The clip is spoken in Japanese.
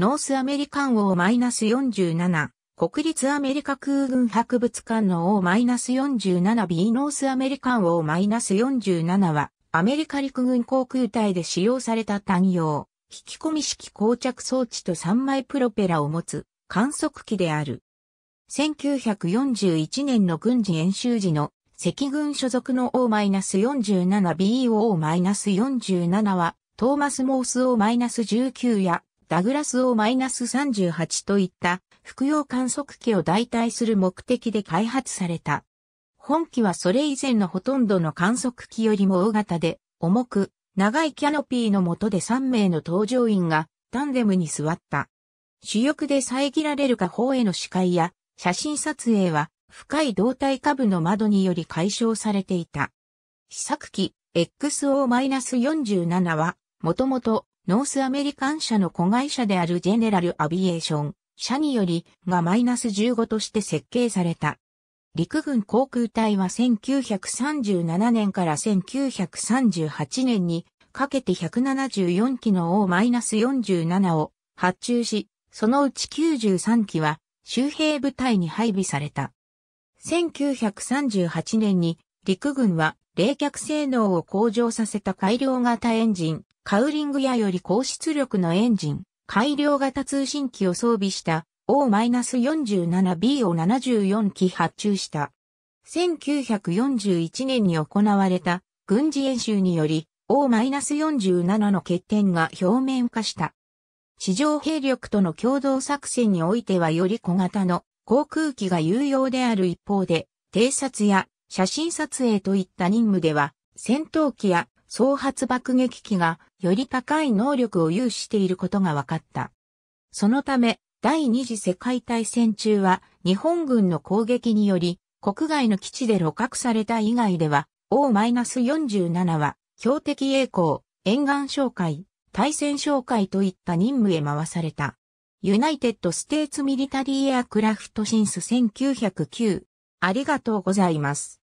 ノースアメリカン王 -47、国立アメリカ空軍博物館の王4 7 b ノースアメリカン王4 7は、アメリカ陸軍航空隊で使用された単用、引き込み式膠着装置と3枚プロペラを持つ観測機である。1941年の軍事演習時の赤軍所属の O-47B O-47 は、トーマス・モース O-19 やダグラスを -38 といった複用観測機を代替する目的で開発された。本機はそれ以前のほとんどの観測機よりも大型で、重く、長いキャノピーの下で3名の搭乗員がタンデムに座った。主翼で遮られる下方への視界や写真撮影は深い胴体下部の窓により解消されていた。試作機 XO-47 はもともとノースアメリカン社の子会社であるジェネラルアビエーション社によりがマイナス15として設計された。陸軍航空隊は1937年から1938年にかけて174機の O-47 を発注し、そのうち93機は周辺部隊に配備された。1938年に陸軍は冷却性能を向上させた改良型エンジン、カウリングやより高出力のエンジン、改良型通信機を装備した O-47B を74機発注した。1941年に行われた軍事演習により O-47 の欠点が表面化した。地上兵力との共同作戦においてはより小型の航空機が有用である一方で、偵察や写真撮影といった任務では、戦闘機や総発爆撃機がより高い能力を有していることが分かった。そのため、第二次世界大戦中は日本軍の攻撃により国外の基地で露獲された以外では O-47 は標的栄光、沿岸哨戒、対戦哨戒といった任務へ回された。ユナイテッド・ステーツ・ミリタリー・エアクラフト・シンス1909。ありがとうございます。